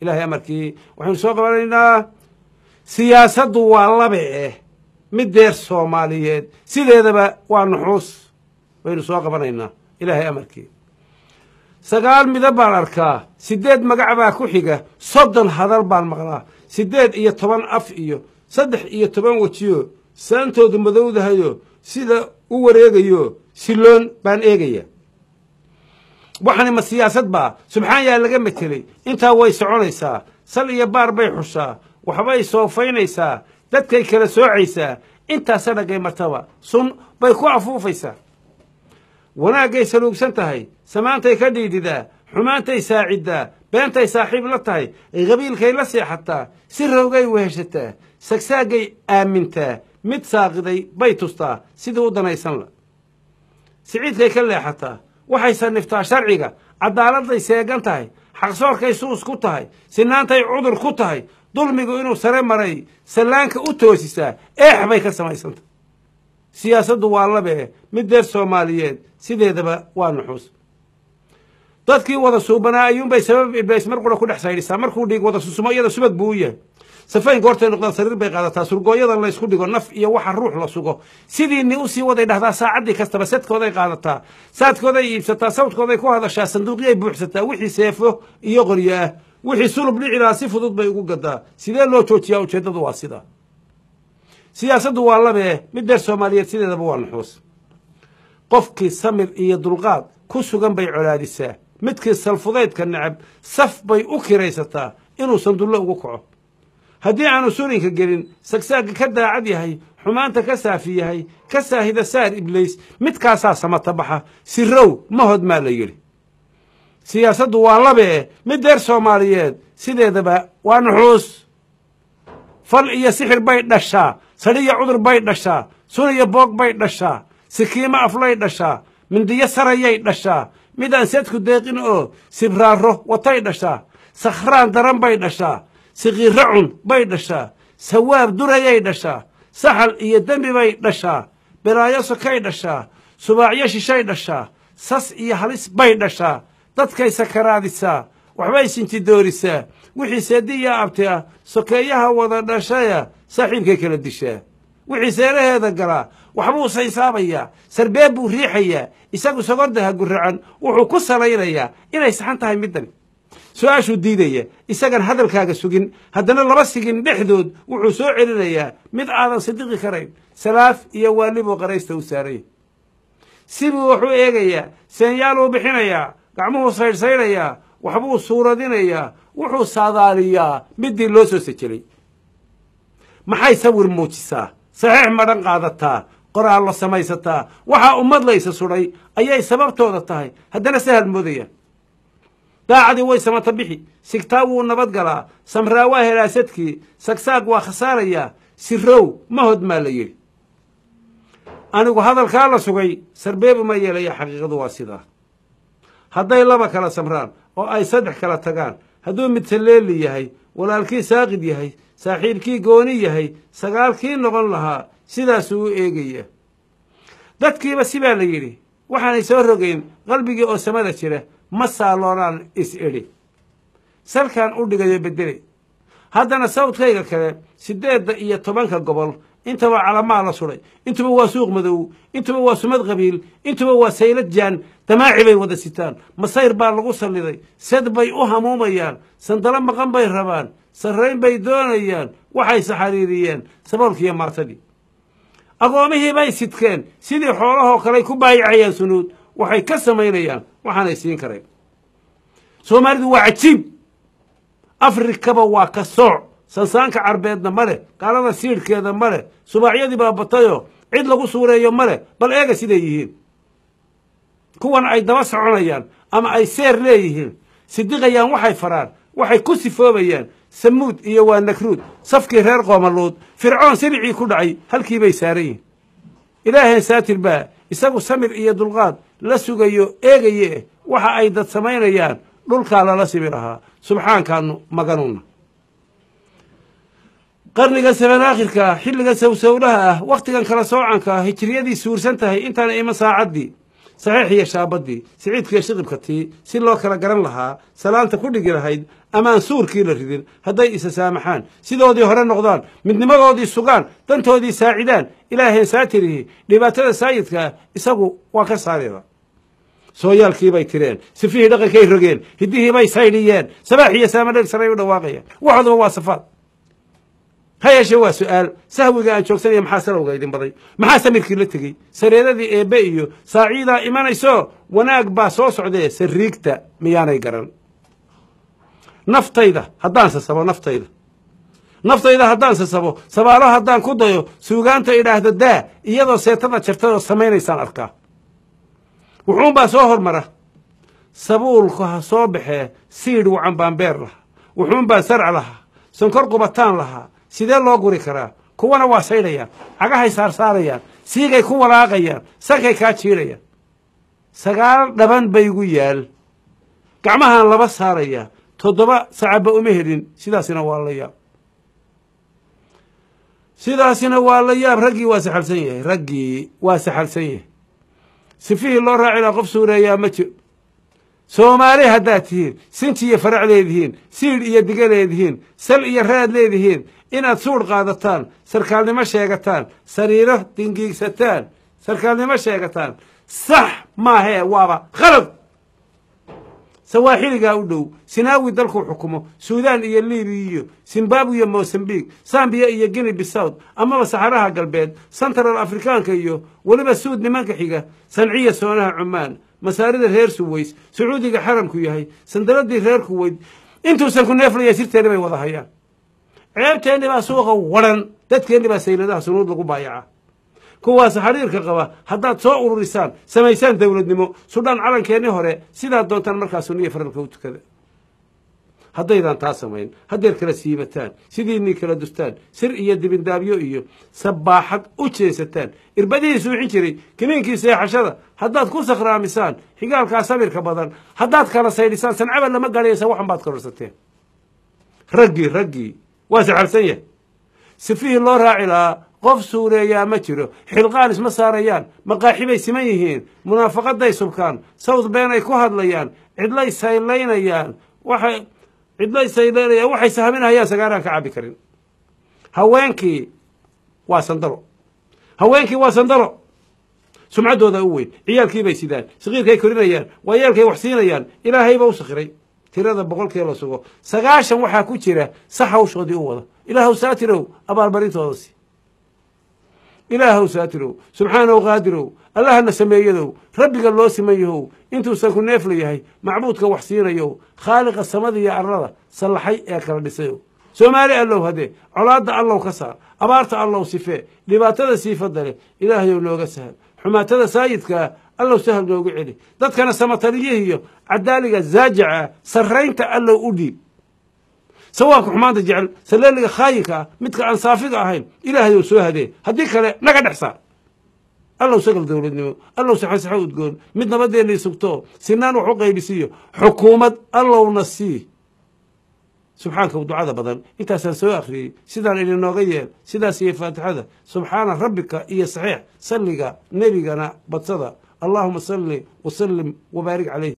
ilaahay amarkii waxaynu soo qabanaynaa siyaasaddu waa labe eh mid deer soomaaliyeed sideedaba waa nuxuus baynu soo qabanaynaa ilaahay amarkii sagaal midab baan arkaa siddeed magac baa ku xiga soddon hadal baan maqlaa siddeed iyo toban af iyo saddex iyo toban wejiyo saantoodu madowdahayo sida u wareegayo siloon baan eegayaa waxani ma siyaasad baa subxaan yaa laga metelay intaa way soconaysaa sal iyo baar bay xushaa waxbay soofaynaysaa dadkay kala soocaysaa intaasa dhagay martaba sun bay ku afuufaysaa wanaaggay saluugsan tahay samaantay ka dhiididaa xumaantay saaciddaa beentay saaxiib la tahay qabiilkay la seexataa si rowgay weheshataa sagsaaggay aamintaa mid saaqiday bay tustaa sidii u danaysanla siciidkay ka leexataa waxay saniftaa sharciga cadaaladday seegan tahay xaqsoorkay suus ku tahay sinaantay cudur ku tahay dulmigu inuu sare maray sallaanka u toosisaa eex bay ka samaysantahay siyaasaddu waa labee mid deer soomaaliyeed sideedaba waa nuxuus dadkii wada suubanaa ayuunbay sabab ibleys mar qura ku dhex saydhisaa markuu dhiig wada susumo iyada subag buu u yahay safayn goortay noqdaan sariir bay qaadataa surgooyadan laysku dhigo naf iyo waxa ruux la sugo sidiini usii waday dhahdaa saacaddii kastaba sadkooday qaadataa saadkooday iibsataa sawdkooday ku hadashaa sanduuqyay buuxsataa wixii seefo iyo qoryo ah wixii sulub dhici si fudud bay ugu gadaa sidee loo joojiyaa ujeeddadu waa sida siyaasaddu waa labee mid dheer soomaaliyeed sideedaba waa nuxuus qofkii samir iyo dulqaad ku sugan bay colaadisaa midkii salfudaydka necab saf bay u kiraysataa inuu sandullo ugu kaco haddii aanu sulinka gelin sagsaagga ka daacad yahay xumaanta ka saafi yahay ka saahida saar ibliis midkaasaa baxa sirow ma hod maa la yidhi siyaasaddu waa labee mid deer soomaaliyeed sideedaba waa nuxuus fal iyo sixir bay dhashaa sadhiya cudur bay dhashaa sun iyo boog bay dhashaa sikiimo aflay dhashaa mindiyo sarayay dhashaa mid aan seedku deeqin oo sibraarro watay dhashaa sakhraan daran bay dhashaa sakiiro cun bay dhashaa sawaab durayay dhashaa saxal iyo dembi bay dhashaa balaayo sokay dhashaa subaacyo shishay dhashaa sas iyo halis bay dhashaa dadkay sakaraadisaa waxbay sintidoorisaa wixii seediya abti ah sokeeyaha wada dhashaya saaxiibkay kala dishaa wixii seeraheeda galaa waxbuu saysaabayaa sarbeeb buu riixayaa isagu sokordaha guracan wuxuu ku salaynayaa inay saxan tahay middani su-aashuu diidaya isagan hadalkaaga sugin haddana laba sigin dhexdood wuxuu soo celinayaa mid aadan sadiqi karayn salaaf iyo waalibuu qaraysta u saaray sibuu wuxuu eegayaa seenyaaluu bixinayaa gacmuhuu saydhsaynayaa waxbuu suuradinayaa wuxuu saadaaliyaa midii loo soo sajelay maxay sawir muujisaa saxiix madhan qaadataa qoraallo samaysataa waxaa ummad laysa sudhay ayay sababtooda tahay haddana sahal moodayaa daacadii way samata bixi sigtaa wuu nabad galaa samraa waa helaasadkii sagsaag waa khasaarayaa sirow ma hodmaa la yidhi anigu hadalkaa la sugay sarbeebu ma yeelaya xaqiiqadu waa sidaa hadday laba kala samraan oo ay saddex kala tagaan hadduu mid yahay walaalkii saaqid yahay saaxiibkii gooni yahay sagaalkii noqon lahaa sidaasuu u eegaya dadkiiba sibaa la yidhi waxaanay soo rogayn qalbigii oo samada jira ma saaloonaan is idhi salkaan u dhigaya bedeli haddana sawdkayga kale siddeedda iyo tobanka gobol intaba calamaa la sudhay intuba waa suuq madow intuba waa sumad qabiil intuba waa saylad jaan damaaci bay wada sitaan masayr baa lagu salliday sad bay u hamuumayaan sandalo maqan bay rabaan sarrayn bay doonayaan waxayse xariiriyeen saboolkiiyo maartadii agoommihiibay sidkeen sidii xoolahoo kale ku baayacayaan sunuud waxay ka samaynayaan waxaanay siin karayn soomaalidu waa cajiib afrikaba waa ka sooc sansaanka carbeedna ma leh gaalada siidhkeeda ma leh subaacyadii baa batayo cid lagu suureeyo ma leh bal eega siday yihiin kuwan ay daba soconayaan ama ay seer leeyihiin sidiqayaan waxay faraan waxay ku sifoobayaan samuud iyo waa nakruud safkii reer qoomalood fircoon silicii ku dhacay halkiibay saaran yihiin ilaahay saatir baa isagu samir iyo dulqaad la sugayo eegaye waxa ay dad samaynayaan dhulkaa lala sibi lahaa subxaankaanu maganuna qarniga saban aakhirka ah xilliga sowsowlaha ah wakhtigan kala soocanka hijriyadii suursan tahay intaana iman saacaddii saxiix shaabadii siciidka iyo shiqibkatii si loo kala garan lahaa salaanta ku dhigi lahayd amaan suurkii la ridin hadday isa saamaxaan sidoodii hore noqdaan midnimadoodii sugaan dantoodii saacidaan ilaahayn saatirihi dhibaatada saayidka ah isagu waa ka saarida bay tireen sifihii dhaqankay rogeen hiddihii bay saydhiyeen sabaax iyo saamadheeg saray u dhawaaqayaan waxaduba waa safaad ha yeeshee waa su'aal sahwiga aan joogsanaya maxaa salowga idin baday maxaa samirkii la tegey sareedadii eebbe iyo saaciidaa imanayso wanaag baa soo socdee sariigta miyaanay garan naftayda haddaan sasabo naftayda naftayda haddaan sasabo sabaalo haddaan ku dayo suugaanta idhaahda daa iyadoo seetada jartadoo samaynaysaan arkaa wuxuunbaa soo hormara sabuulka ha soo baxee siidh wacan baan beer lahaa wuxuunbaa sarc lahaa sankor qubataan lahaa sidee loo guri karaa kuwana waa saydhayaan cagahay saarsaarayaan siigay ku walaaqayaan sarkay kaa jiidhayaan sagaal dhaban bay baygu yaal gacmahaan laba saarayaa toddoba sacaba uma helin sidaasina waa la yaab sidaasina waa la yaab raggii waa saxalsan yahay raggii waa saxalsan yahay sifihii loo raacilaa qof suureeyaa ma jiro soomaali haddaad tihiin sinti iyo farac leedihiin siidh iyo diga leedihiin sal iyo raad leedihiin inaad suudh qaadataan sarkaalnimo sheegataan sariiro dingiigsataan sarkaalnimo sheegataan sax maahee waaba khalad sawaaxiligaa u dhow sinaawi dalkuu xukumo suudaan iyo liibi iyo iyo mosambiq sambiya iyo gini bisawt amaba saxaraha galbeed sentral afrikaanka iyo weliba suud nimanka xiga sanciya soonaha cumaan masaarida reer suweys sacuudiga xaramku yahay sandaladii reer kuweyd intuusan ku neeflaya sirteeni bay wada hayaan ceebteenni baa suuqa waran dadkeenni baa sayladaha sunuud lagu baayaca kuwaas xariirka qaba haddaad soo ururisaan samaysaan dowladnimo sudhaan calankeenni hore sidaad doontaan markaa sunniya faralka u tukada haddaydan taa samayn haddeer kala siibataan sidiinii kala dustaan sir iyo dibindaabyo iyo sabaaxad u jeesataan irbadihii suuxin jiray kiniinkii seexashada haddaad ku sakhraamisaan xigaalkaa sabirka badan haddaad kala saydhisaan sancaba lama galaysa waxan baad kororsateen raggii raggii waa sacabsan yahay sifihii loo raaci lahaa qof suureeyaa ma jiro xilqaan isma saarayaan maqaaxibay siman yihiin munaafaqaday subkaan sawd been ay ku hadlayaan cidlay saylaynayaan waxay cidlo isaylaynaya waxay sahminhayaa sagaaraan ka cabi karin haweenkii waa sandalo haweenkii waa sandalo sumcaddooda u weyn ciyaalkiibay sidaan sakiirkay korinayaan waayeelkay wax siinayaan ilaahayba u sakhiray tirada boqolkiiba la sugo sagaashan waxaa ku jira sax hawshoodii u wada ilaahuw saatirow abaalmarintooda si ilaahow saatirow subxaanahu qaadirow allahna sameeyadow rabbiga loo siman yahow intuusan ku neefla yahay macbuudka wax siinayow khaaliqa samada iyo arlada sallaxay ee kala dhisayow soomaali allow hadee colaadda allow ka saar abaarta allow sifee dhibaatada siifada leh ilaahayow nooga sahal xumaatada saayidkaa allow sahal noogu celi dadkana samataliyihiiyo cadaaliga zaajaca sarraynta allow u dhiib sawaabka xumaanta jecel saleeliga khaayinka ah midka aan saafiga ahayn ilaahayow soo hadee haddii kale naga dhex saar allow sagal dowladnimo allow saxo saxo udgoon mid nabadeenna sugto sinaan wax u qaybisiiyo xukuumad allowna sii subxaanka ducada badan intaasaan soo akhriyey sidaan idinooga yeel sidaas iyo faatixada subxaana rabbika iyo saxiix salliga nebigana badsada allaahuma salli wasallim wabaarik calayh